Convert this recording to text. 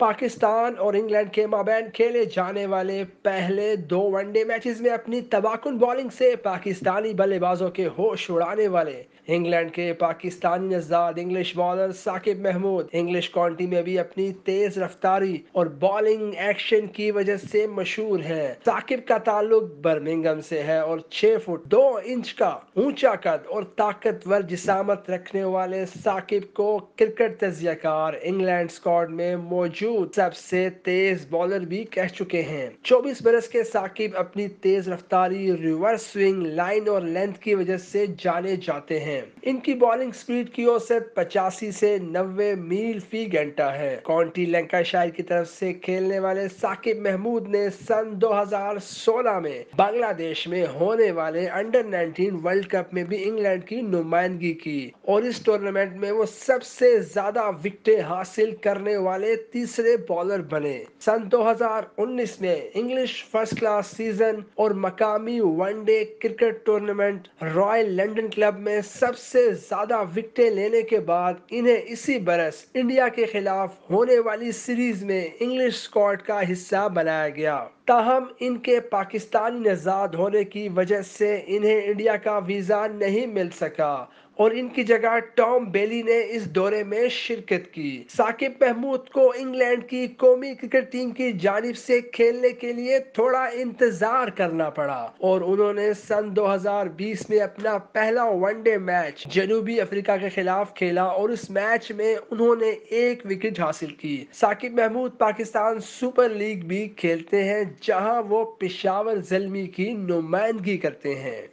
पाकिस्तान और इंग्लैंड के माबैन खेले जाने वाले पहले दो वनडे मैचेस में अपनी तबाकुन बॉलिंग से पाकिस्तानी बल्लेबाजों के होश उड़ाने वाले इंग्लैंड के पाकिस्तानी नजदाद English bowler Saqib Mahmood English county में भी अपनी तेज रफ्तारी और बॉलिंग एक्शन की वजह से मशहूर है साकिब का ताल्लुक बर्मिंगम से है और छह फुट दो इंच का ऊंचा कद और ताकतवर जिसामत रखने वाले साकिब को क्रिकेट तजिया इंग्लैंड स्कॉड में मौजूद बावजूद सबसे तेज बॉलर भी कह चुके हैं 24 बरस के साकिब अपनी तेज रफ्तारी रिवर्स स्विंग लाइन और लेंथ की वजह से जाने जाते हैं इनकी बॉलिंग स्पीड की औसत पचासी से नब्बे मील फी घंटा है लंका शायर की तरफ से खेलने वाले साकिब महमूद ने सन 2016 में बांग्लादेश में होने वाले अंडर 19 वर्ल्ड कप में भी इंग्लैंड की नुमाइंदगी की और इस टूर्नामेंट में वो सबसे ज्यादा विकटे हासिल करने वाले तीसरे तीसरे बॉलर बने सन 2019 में इंग्लिश फर्स्ट क्लास सीजन और मकामी one day cricket tournament royal London club में सबसे ज्यादा विकटे लेने के बाद इन्हें इसी बरस इंडिया के खिलाफ होने वाली सीरीज में इंग्लिश स्कॉट का हिस्सा बनाया गया ताहम इनके पाकिस्तानी नजाद होने की वजह से इन्हें इंडिया का वीज़ा नहीं मिल सका और इनकी जगह टॉम बेली ने इस दौरे में शिरकत की साकिब महमूद को इंग्लैंड की कौमी क्रिकेट टीम की जानब से खेलने के लिए थोड़ा इंतजार करना पड़ा और उन्होंने सन 2020 में अपना पहला वनडे मैच जनूबी अफ्रीका के खिलाफ खेला और उस मैच में उन्होंने एक विकेट हासिल की साकिब महमूद पाकिस्तान सुपर लीग भी खेलते हैं जहां वो पेशावर जलमी की नुमाइंदगी करते हैं